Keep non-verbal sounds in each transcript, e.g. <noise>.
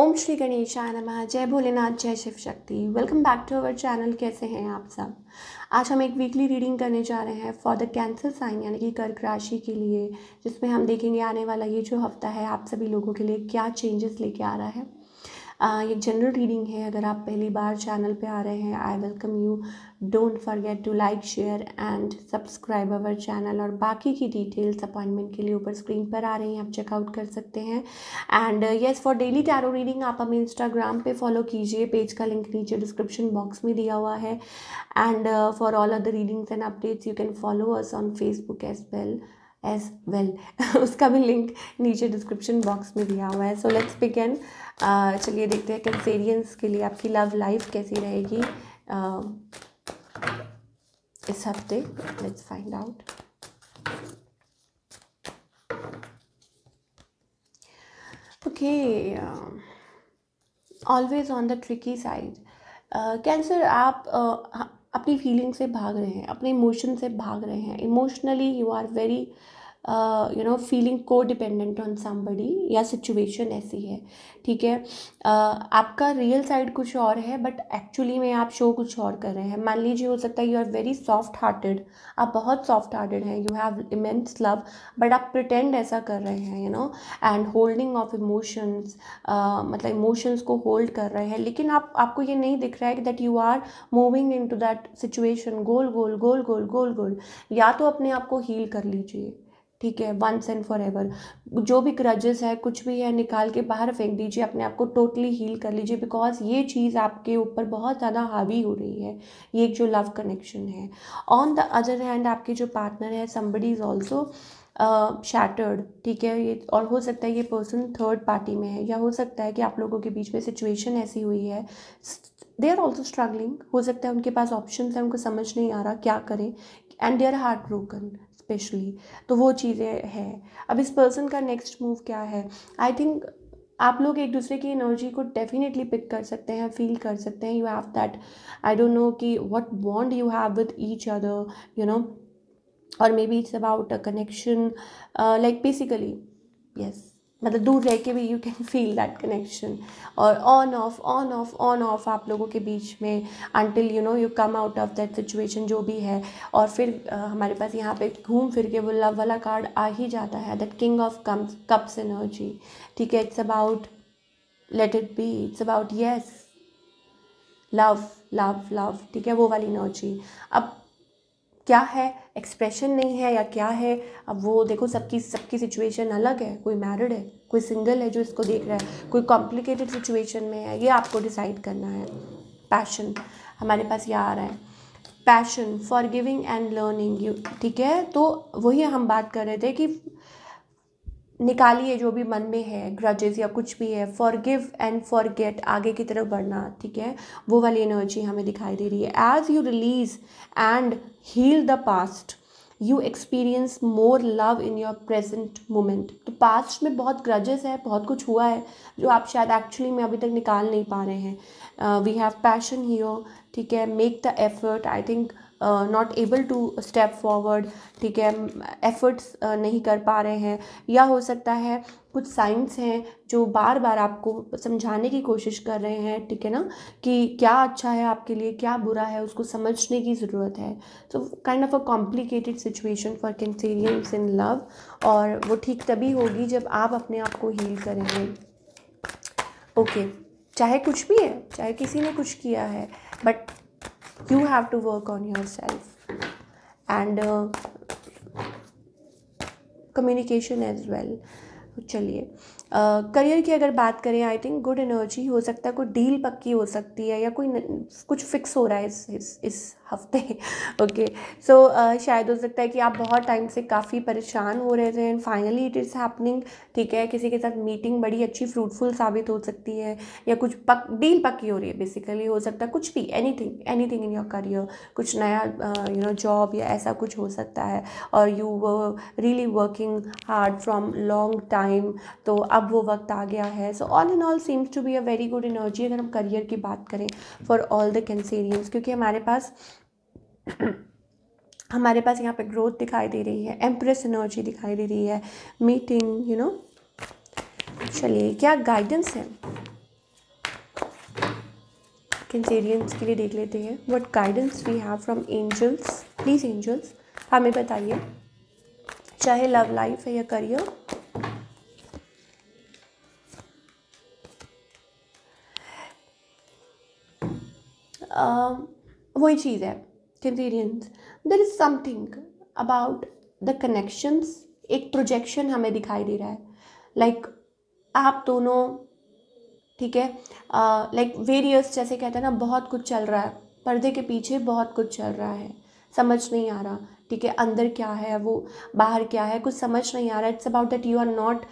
ओम श्री गणेशाय नमः जय भोलेनाथ जय Shiv Shakti welcome back to our channel कैसे हैं आप सब आज हम एक वीकली रीडिंग करने जा रहे हैं फॉर द कैंसर साइन यानी कि कर्क राशि के लिए जिसमें हम देखेंगे आने वाला ये जो हफ्ता है आप सभी लोगों के लिए क्या चेंजेस लेके आ रहा है ये जनरल रीडिंग है अगर आप पहली बार चैनल पे आ रहे हैं I welcome you don't forget to like share and subscribe our channel और बाकी की डिटेल्स अपॉइंटमेंट के लिए ऊपर स्क्रीन पर आ रही हैं आप चेकआउट कर सकते हैं and yes for daily tarot reading आप हमें इंस्टाग्राम पे फॉलो कीजिए पेज का लिंक नीचे डिस्क्रिप्शन बॉक्स में दिया हुआ है and for all other readings and updates you can follow us on Facebook as well as well <laughs> उसका भी लिंक नीचे डिस्क्रिप्शन बॉक्स में दिया हुआ है सो लेट्स बिगेन चलिए देखते हैं कैंसेरियंस के लिए आपकी लव लाइफ कैसी रहेगी uh, इस हफ्ते let's find out okay always on the tricky side Cancer आप uh, अपनी फीलिंग से भाग रहे हैं अपने इमोशन से भाग रहे हैं emotionally you are very you know feeling को डिपेंडेंट ऑन समबडी या सिचुएशन ऐसी है ठीक है uh, आपका रियल साइड कुछ और है बट एक्चुअली में आप शो कुछ और कर रहे हैं मान लीजिए हो सकता है you are very soft hearted आप बहुत सॉफ्ट हार्टेड हैं you have immense love but आप प्रिटेंड ऐसा कर रहे हैं you know and holding of emotions मतलब इमोशंस को होल्ड कर रहे हैं लेकिन आप आपको ये नहीं दिख रहा है कि that you are moving into that situation गोल गोल गोल गोल गोल गोल या तो अपने आप को हील कर लीजिए ठीक है वंस एंड फॉर एवर जो भी क्रजेस है कुछ भी है निकाल के बाहर फेंक दीजिए अपने आप को टोटली हील कर लीजिए बिकॉज ये चीज़ आपके ऊपर बहुत ज़्यादा हावी हो रही है ये एक जो लव कनेक्शन है ऑन द अदर हैंड आपके जो पार्टनर है समबडी इज़ ऑल्सो शैटर्ड ठीक है ये और हो सकता है ये पर्सन थर्ड पार्टी में है या हो सकता है कि आप लोगों के बीच में सिचुएशन ऐसी हुई है दे आर ऑल्सो स्ट्रगलिंग हो सकता है उनके पास ऑप्शन है उनको समझ नहीं आ रहा क्या करें and they are heart broken specially तो वो चीज़ें हैं अब इस पर्सन का नेक्स्ट मूव क्या है आई थिंक आप लोग एक दूसरे की एनर्जी को डेफिनेटली पिक कर सकते हैं फील कर सकते हैं you have that I don't know कि what bond you have with each other you know और maybe it's about a connection like basically yes मतलब दूर रह के भी you can feel that connection और on off on off on off आप लोगों के बीच में until you know you come out of that situation जो भी है और फिर हमारे पास यहाँ पे घूम फिर के वो लव वाला कार्ड आ ही जाता है that king of comes cups energy ठीक है it's about let it be it's about yes love love love ठीक है वो वाली एनर्जी अब क्या है एक्सप्रेशन नहीं है या क्या है अब वो देखो सबकी सबकी सिचुएशन अलग है कोई मैरिड है कोई सिंगल है जो इसको देख रहा है कोई कॉम्प्लिकेटेड सिचुएशन में है ये आपको डिसाइड करना है पैशन हमारे पास ये आ रहा है passion for giving and learning you ठीक है तो वही हम बात कर रहे थे कि निकालिए जो भी मन में है ग्रजेस या कुछ भी है फॉरगिव एंड फॉरगेट आगे की तरफ बढ़ना ठीक है वो वाली एनर्जी हमें दिखाई दे रही है as you release and heal the past you experience more love in your present moment तो पास्ट में बहुत ग्रजेस है बहुत कुछ हुआ है जो आप शायद एक्चुअली में अभी तक निकाल नहीं पा रहे हैं वी हैव पैशन हीरो ठीक है make the effort I think not able to step forward ठीक है एफर्ट्स uh, नहीं कर पा रहे हैं या हो सकता है कुछ साइंस हैं जो बार बार आपको समझाने की कोशिश कर रहे हैं ठीक है ना कि क्या अच्छा है आपके लिए क्या बुरा है उसको समझने की ज़रूरत है so kind of a complicated situation for Cancerians in love और वो ठीक तभी होगी जब आप अपने आप को हील करेंगे ओके okay. चाहे कुछ भी है चाहे किसी ने कुछ किया है but you have to work on yourself and uh, communication as well चलिए करियर की अगर बात करें आई थिंक गुड एनर्जी हो सकता है कोई डील पक्की हो सकती है या कोई न, कुछ फिक्स हो रहा है इस इस, इस हफ्ते ओके <laughs> सो okay. so, शायद हो सकता है कि आप बहुत टाइम से काफ़ी परेशान हो रहे थे and finally it is happening ठीक है किसी के साथ मीटिंग बड़ी अच्छी फ्रूटफुल साबित हो सकती है या कुछ पक डील पक्की हो रही है बेसिकली हो सकता है कुछ भी anything anything in your career कुछ नया यू नो जॉब या ऐसा कुछ हो सकता है और you really working hard from long time time तो अब वो वक्त आ गया है so all in all seems to be a very good energy अगर हम करियर की बात करें फॉर ऑल द कैंसेरियंस क्योंकि हमारे पास <clears throat> हमारे पास यहाँ पे ग्रोथ दिखाई दे रही है एम्प्रेस एनर्जी दिखाई दे रही है मीटिंग यू नो चलिए क्या गाइडेंस है कैंसेरियंस के लिए देख लेते हैं what guidance we have from angels please angels हमें बताइए चाहे लव लाइफ है या करियर Um, वही चीज़ है Cancerians there is something about the connections एक प्रोजेक्शन हमें दिखाई दे रहा है लाइक like, आप दोनों ठीक है लाइक uh, वेरियस like जैसे कहते हैं ना बहुत कुछ चल रहा है पर्दे के पीछे बहुत कुछ चल रहा है समझ नहीं आ रहा ठीक है अंदर क्या है वो बाहर क्या है कुछ समझ नहीं आ रहा it's about that you are not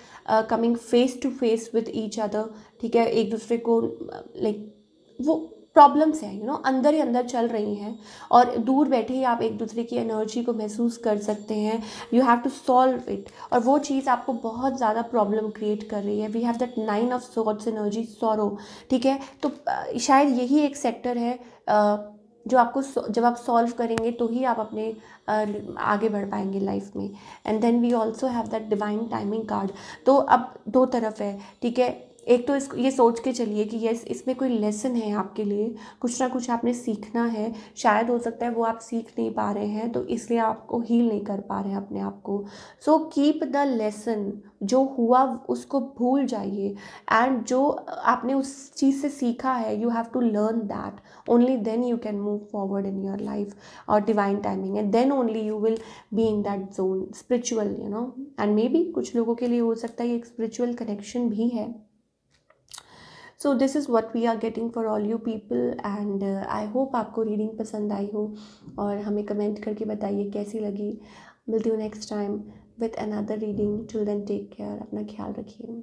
coming face to face with each other ठीक है एक दूसरे को लाइक like, वो प्रॉब्लम्स हैं यू नो अंदर ही अंदर चल रही हैं और दूर बैठे ही आप एक दूसरे की एनर्जी को महसूस कर सकते हैं you have to solve it और वो चीज़ आपको बहुत ज़्यादा प्रॉब्लम क्रिएट कर रही है we have that nine of swords energy sorrow ठीक है तो शायद यही एक सेक्टर है जो आपको जब आप सॉल्व करेंगे तो ही आप अपने आगे बढ़ पाएंगे लाइफ में and then we also have that divine timing card तो अब दो तरफ है ठीक है एक तो इसको ये सोच के चलिए कि यस इसमें कोई लेसन है आपके लिए कुछ ना कुछ आपने सीखना है शायद हो सकता है वो आप सीख नहीं पा रहे हैं तो इसलिए आपको हील नहीं कर पा रहे हैं अपने आप को सो कीप द लेसन जो हुआ उसको भूल जाइए एंड जो आपने उस चीज़ से सीखा है you have to learn that only then you can move forward in your life और divine timing and then only you will be in that zone spiritual you know and maybe कुछ लोगों के लिए हो सकता है ये एक स्पिरिचुअल कनेक्शन भी है so this is what we are getting for all you people and I hope आपको रीडिंग पसंद आई हो और हमें कमेंट करके बताइए कैसी लगी मिलती हूँ next time with another reading children take care अपना ख्याल रखिए